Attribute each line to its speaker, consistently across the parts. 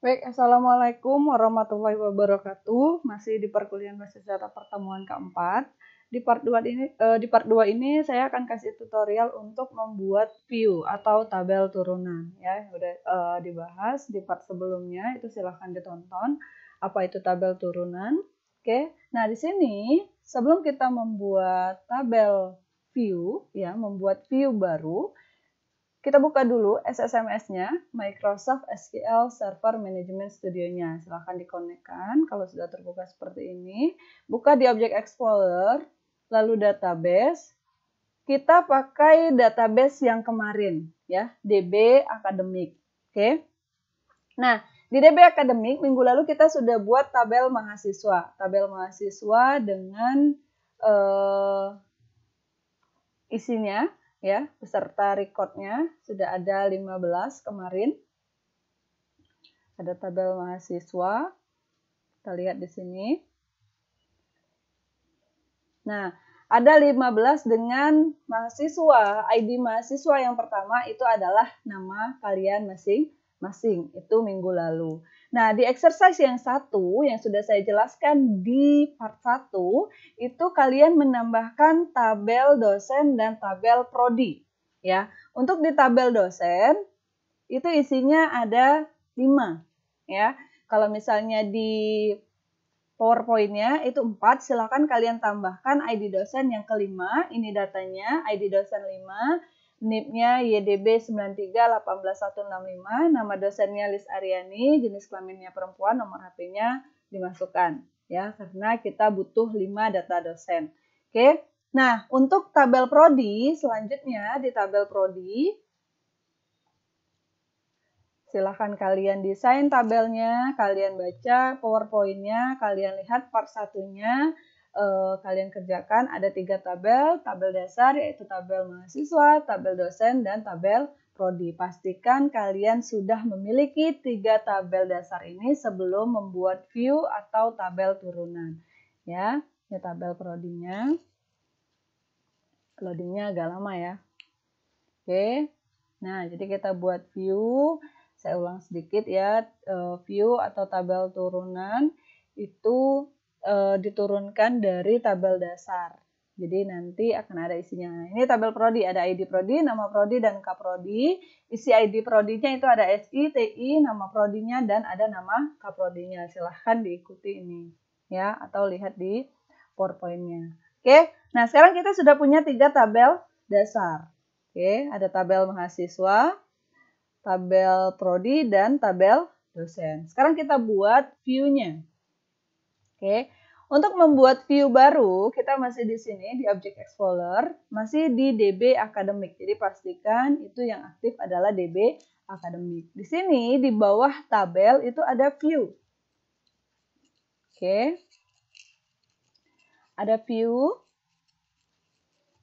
Speaker 1: Baik, Assalamualaikum warahmatullahi wabarakatuh. Masih di perkuliahan bahasa data pertemuan keempat. Di part 2 ini eh, di part 2 ini saya akan kasih tutorial untuk membuat view atau tabel turunan ya. sudah eh, dibahas di part sebelumnya, itu silahkan ditonton apa itu tabel turunan. Oke. Nah, di sini sebelum kita membuat tabel view ya, membuat view baru, kita buka dulu SSMS-nya, Microsoft SQL Server Management Studio-nya. Silahkan dikonekkan kalau sudah terbuka seperti ini. Buka di Object Explorer, lalu database. Kita pakai database yang kemarin, ya, DB Akademik. Oke. Nah, di DB Akademik minggu lalu kita sudah buat tabel mahasiswa. Tabel Mahasiswa dengan uh, isinya ya peserta recordnya sudah ada 15 kemarin ada tabel mahasiswa kita lihat di sini nah ada 15 dengan mahasiswa ID mahasiswa yang pertama itu adalah nama kalian masing-masing itu minggu lalu Nah, di exercise yang satu yang sudah saya jelaskan di part satu itu kalian menambahkan tabel dosen dan tabel prodi. Ya, untuk di tabel dosen itu isinya ada lima ya. Kalau misalnya di PowerPoint-nya itu empat, silakan kalian tambahkan ID dosen yang kelima, ini datanya, ID dosen lima. NIP-nya YDB 9318165, nama dosennya Lis Ariani, jenis kelaminnya perempuan, nomor HP-nya dimasukkan ya karena kita butuh 5 data dosen. Oke. Nah, untuk tabel prodi selanjutnya di tabel prodi silahkan kalian desain tabelnya, kalian baca PowerPoint-nya, kalian lihat part satunya, eh, kalian kerjakan ada tiga tabel, tabel dasar yaitu tabel mahasiswa, tabel dosen, dan tabel prodi. Pastikan kalian sudah memiliki tiga tabel dasar ini sebelum membuat view atau tabel turunan. Ya, ini tabel prodinya. Loadingnya agak lama ya. Oke, nah jadi kita buat view. Saya ulang sedikit ya, eh, view atau tabel turunan itu e, diturunkan dari tabel dasar. Jadi nanti akan ada isinya. Ini tabel prodi, ada ID prodi, nama prodi dan kaprodi. Isi ID prodinya itu ada SI, TI, nama prodinya dan ada nama kaprodinya. Silahkan diikuti ini ya atau lihat di PowerPoint-nya. Oke. Nah, sekarang kita sudah punya tiga tabel dasar. Oke, ada tabel mahasiswa, tabel prodi dan tabel dosen. Sekarang kita buat view-nya. Oke. Untuk membuat view baru, kita masih di sini di Object Explorer, masih di DB Academic. Jadi pastikan itu yang aktif adalah DB Academic. Di sini di bawah tabel itu ada view. Oke. Ada view.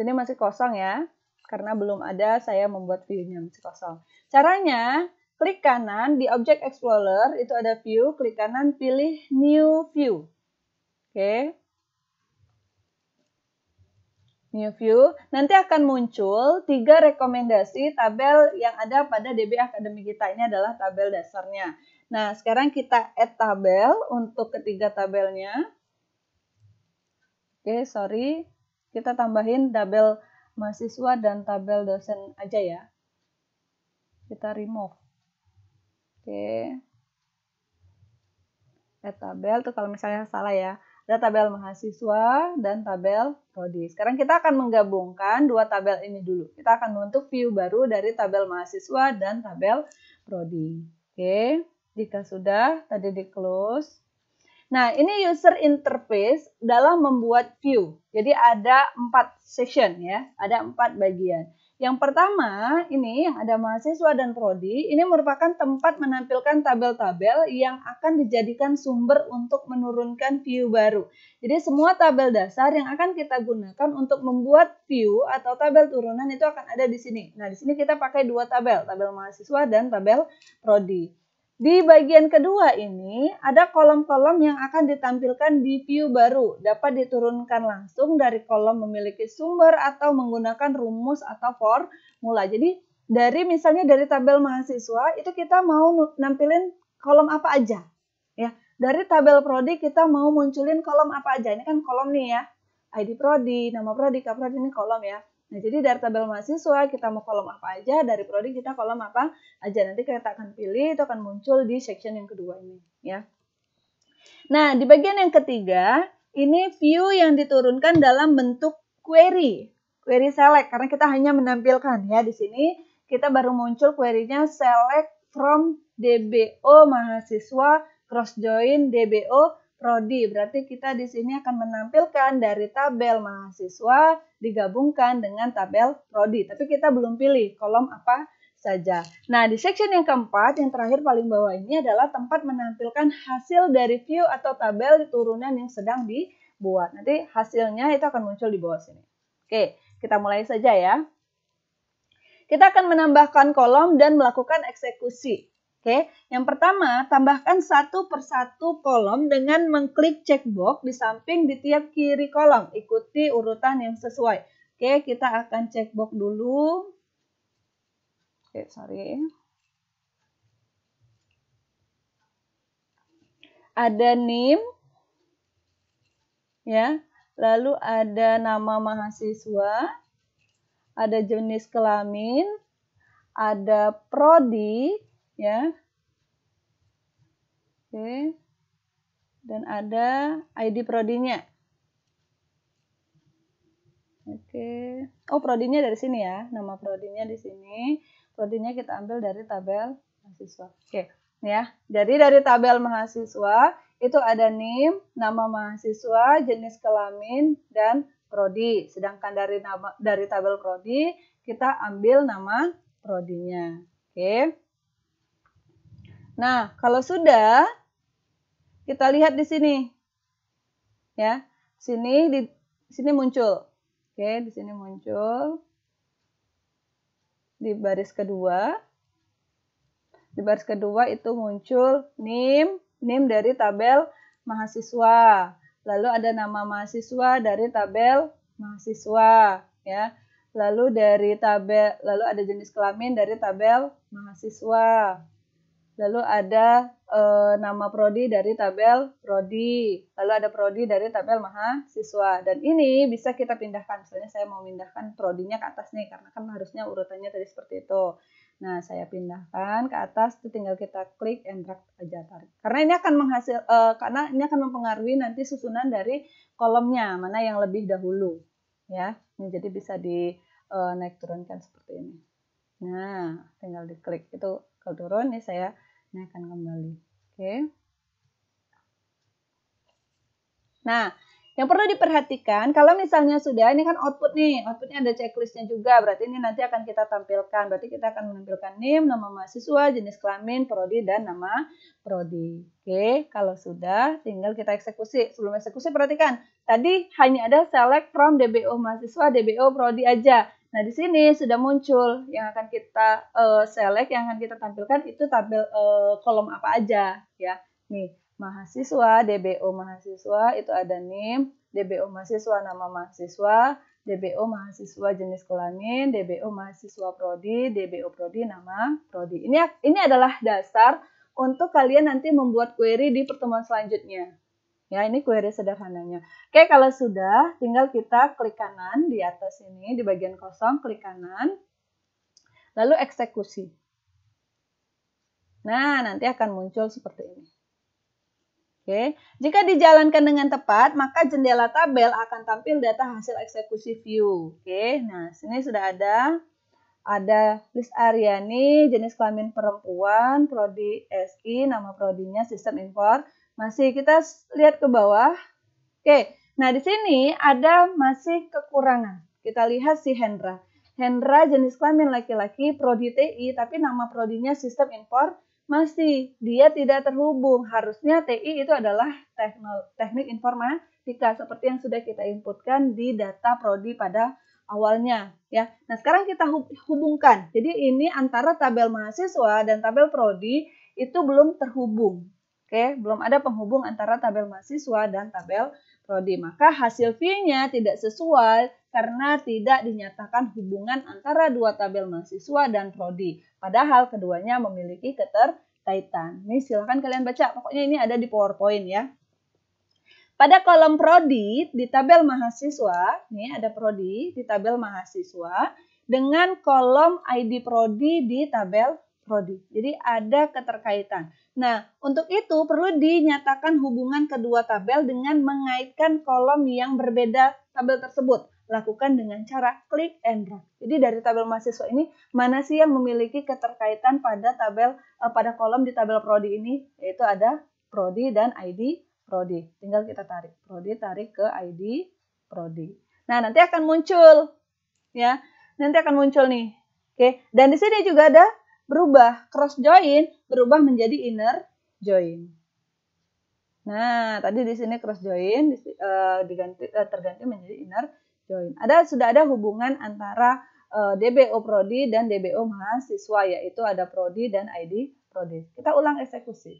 Speaker 1: Sini masih kosong ya, karena belum ada saya membuat view-nya masih kosong. Caranya, klik kanan di Object Explorer itu ada view, klik kanan pilih New View. Oke. Okay. New view. Nanti akan muncul tiga rekomendasi tabel yang ada pada DB Akademi kita. Ini adalah tabel dasarnya. Nah, sekarang kita add tabel untuk ketiga tabelnya. Oke, okay, sorry. Kita tambahin tabel mahasiswa dan tabel dosen aja ya. Kita remove. Oke. Okay. Add tabel tuh kalau misalnya salah ya ada tabel mahasiswa dan tabel prodi. Sekarang kita akan menggabungkan dua tabel ini dulu. Kita akan membentuk view baru dari tabel mahasiswa dan tabel prodi. Oke, jika sudah tadi di close. Nah, ini user interface dalam membuat view. Jadi ada empat session ya, ada empat bagian. Yang pertama, ini yang ada mahasiswa dan prodi, ini merupakan tempat menampilkan tabel-tabel yang akan dijadikan sumber untuk menurunkan view baru. Jadi semua tabel dasar yang akan kita gunakan untuk membuat view atau tabel turunan itu akan ada di sini. Nah, di sini kita pakai dua tabel, tabel mahasiswa dan tabel prodi. Di bagian kedua ini ada kolom-kolom yang akan ditampilkan di view baru, dapat diturunkan langsung dari kolom memiliki sumber atau menggunakan rumus atau formula. Jadi dari misalnya dari tabel mahasiswa itu kita mau nampilin kolom apa aja, ya. Dari tabel prodi kita mau munculin kolom apa aja. Ini kan kolom nih ya. ID prodi, nama prodi, kaprodi ini kolom ya. Nah, jadi dari tabel mahasiswa kita mau kolom apa aja, dari prodi kita kolom apa aja. Nanti kita akan pilih, itu akan muncul di section yang kedua ini, ya. Nah, di bagian yang ketiga, ini view yang diturunkan dalam bentuk query, query select karena kita hanya menampilkan ya di sini kita baru muncul query-nya select from DBO mahasiswa cross join DBO prodi. Berarti kita di sini akan menampilkan dari tabel mahasiswa digabungkan dengan tabel prodi. Tapi kita belum pilih kolom apa saja. Nah, di section yang keempat, yang terakhir paling bawah ini adalah tempat menampilkan hasil dari view atau tabel turunan yang sedang dibuat. Nanti hasilnya itu akan muncul di bawah sini. Oke, kita mulai saja ya. Kita akan menambahkan kolom dan melakukan eksekusi. Oke, yang pertama tambahkan satu persatu kolom dengan mengklik checkbox di samping di tiap kiri kolom. Ikuti urutan yang sesuai. Oke, kita akan checkbox dulu. Oke, sorry. Ada NIM, ya. Lalu ada nama mahasiswa, ada jenis kelamin, ada prodi, ya. Oke. Dan ada ID prodinya. Oke. Oh, prodinya dari sini ya. Nama prodinya di sini. Prodinya kita ambil dari tabel mahasiswa. Oke, ya. Jadi dari tabel mahasiswa itu ada NIM, nama mahasiswa, jenis kelamin, dan prodi. Sedangkan dari nama dari tabel prodi kita ambil nama prodinya. Oke. Nah, kalau sudah, kita lihat di sini. Ya, sini di sini muncul. Oke, di sini muncul. Di baris kedua. Di baris kedua itu muncul NIM, NIM dari tabel mahasiswa. Lalu ada nama mahasiswa dari tabel mahasiswa, ya. Lalu dari tabel, lalu ada jenis kelamin dari tabel mahasiswa lalu ada e, nama prodi dari tabel prodi, lalu ada prodi dari tabel mahasiswa. Dan ini bisa kita pindahkan. Misalnya saya mau pindahkan prodinya ke atas nih, karena kan harusnya urutannya tadi seperti itu. Nah, saya pindahkan ke atas itu tinggal kita klik and drag aja tarik. Karena ini akan menghasil e, karena ini akan mempengaruhi nanti susunan dari kolomnya, mana yang lebih dahulu. Ya. Ini jadi bisa di e, naik turunkan seperti ini. Nah, tinggal diklik itu kalau turun nih saya ini kembali. Oke. Nah, yang perlu diperhatikan, kalau misalnya sudah, ini kan output nih, outputnya ada checklistnya juga, berarti ini nanti akan kita tampilkan, berarti kita akan menampilkan NIM, nama mahasiswa, jenis kelamin, prodi, dan nama prodi. Oke, kalau sudah, tinggal kita eksekusi. Sebelum eksekusi, perhatikan, tadi hanya ada select from DBO mahasiswa, DBO prodi aja. Nah, di sini sudah muncul yang akan kita uh, select, yang akan kita tampilkan itu tabel uh, eh, kolom apa aja ya. Nih, mahasiswa, DBO mahasiswa itu ada NIM, DBO mahasiswa nama mahasiswa, DBO mahasiswa jenis kelamin, DBO mahasiswa prodi, DBO prodi nama prodi. Ini ini adalah dasar untuk kalian nanti membuat query di pertemuan selanjutnya. Ya, ini query sederhananya. Oke, kalau sudah, tinggal kita klik kanan di atas ini, di bagian kosong, klik kanan, lalu eksekusi. Nah, nanti akan muncul seperti ini. Oke, jika dijalankan dengan tepat, maka jendela tabel akan tampil data hasil eksekusi view. Oke, nah sini sudah ada ada list Aryani, jenis kelamin perempuan, prodi SI, nama prodinya sistem import, masih kita lihat ke bawah. Oke, nah di sini ada masih kekurangan. Kita lihat si Hendra. Hendra jenis kelamin laki-laki, prodi TI, tapi nama prodinya sistem Masih, Dia tidak terhubung. Harusnya TI itu adalah teknik informatika seperti yang sudah kita inputkan di data prodi pada awalnya ya. Nah, sekarang kita hubungkan. Jadi ini antara tabel mahasiswa dan tabel prodi itu belum terhubung. Oke, belum ada penghubung antara tabel mahasiswa dan tabel prodi. Maka hasil V-nya tidak sesuai karena tidak dinyatakan hubungan antara dua tabel mahasiswa dan prodi. Padahal keduanya memiliki keterkaitan. Ini silakan kalian baca. Pokoknya ini ada di PowerPoint ya. Pada kolom prodi di tabel mahasiswa, ini ada prodi di tabel mahasiswa dengan kolom ID prodi di tabel prodi. Jadi ada keterkaitan. Nah, untuk itu perlu dinyatakan hubungan kedua tabel dengan mengaitkan kolom yang berbeda tabel tersebut. Lakukan dengan cara klik and drag. Jadi dari tabel mahasiswa ini mana sih yang memiliki keterkaitan pada tabel eh, pada kolom di tabel prodi ini? Yaitu ada prodi dan ID prodi. Tinggal kita tarik prodi tarik ke ID prodi. Nah, nanti akan muncul ya. Nanti akan muncul nih Oke, dan di sini juga ada berubah. Cross join berubah menjadi inner join. Nah, tadi di sini cross join uh, diganti, eh, terganti menjadi inner join. Ada sudah ada hubungan antara eh, DBO prodi dan DBO mahasiswa yaitu ada prodi dan ID prodi. Kita ulang eksekusi.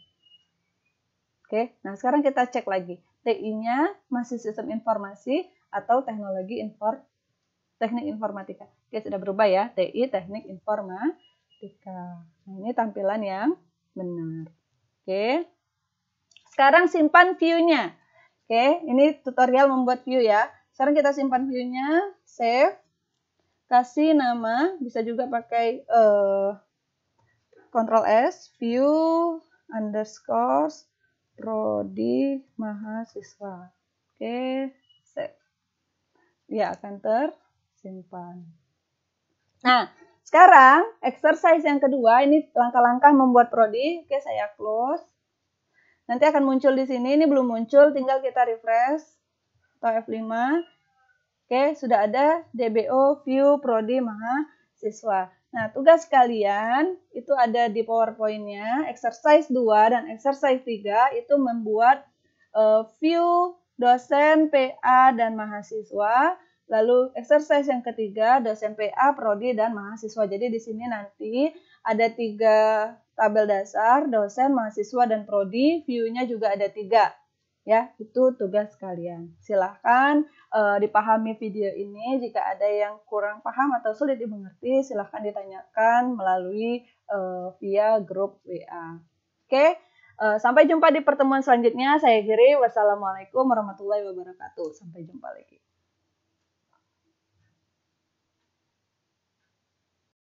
Speaker 1: Oke, nah sekarang kita cek lagi. TI-nya masih sistem informasi atau teknologi infor teknik informatika. Oke, sudah berubah ya. TI teknik informasi ketika. Nah, ini tampilan yang benar. Oke. Sekarang simpan view-nya. Oke, ini tutorial membuat view ya. Sekarang kita simpan view-nya, save. Kasih nama, bisa juga pakai uh, eh, Ctrl S, view underscore prodi mahasiswa. Oke, save. Ya akan simpan. Nah, sekarang, exercise yang kedua, ini langkah-langkah membuat prodi. Oke, saya close. Nanti akan muncul di sini, ini belum muncul, tinggal kita refresh atau F5. Oke, sudah ada DBO View Prodi Mahasiswa. Nah, tugas kalian itu ada di PowerPoint-nya. Exercise 2 dan exercise 3 itu membuat uh, view dosen, PA, dan mahasiswa Lalu exercise yang ketiga, dosen PA, prodi, dan mahasiswa. Jadi di sini nanti ada tiga tabel dasar, dosen, mahasiswa, dan prodi. View-nya juga ada tiga. Ya, itu tugas kalian. Silahkan uh, dipahami video ini. Jika ada yang kurang paham atau sulit dimengerti, silahkan ditanyakan melalui uh, via grup WA. Oke, okay? Eh, sampai jumpa di pertemuan selanjutnya. Saya Giri, wassalamualaikum warahmatullahi wabarakatuh. Sampai jumpa lagi.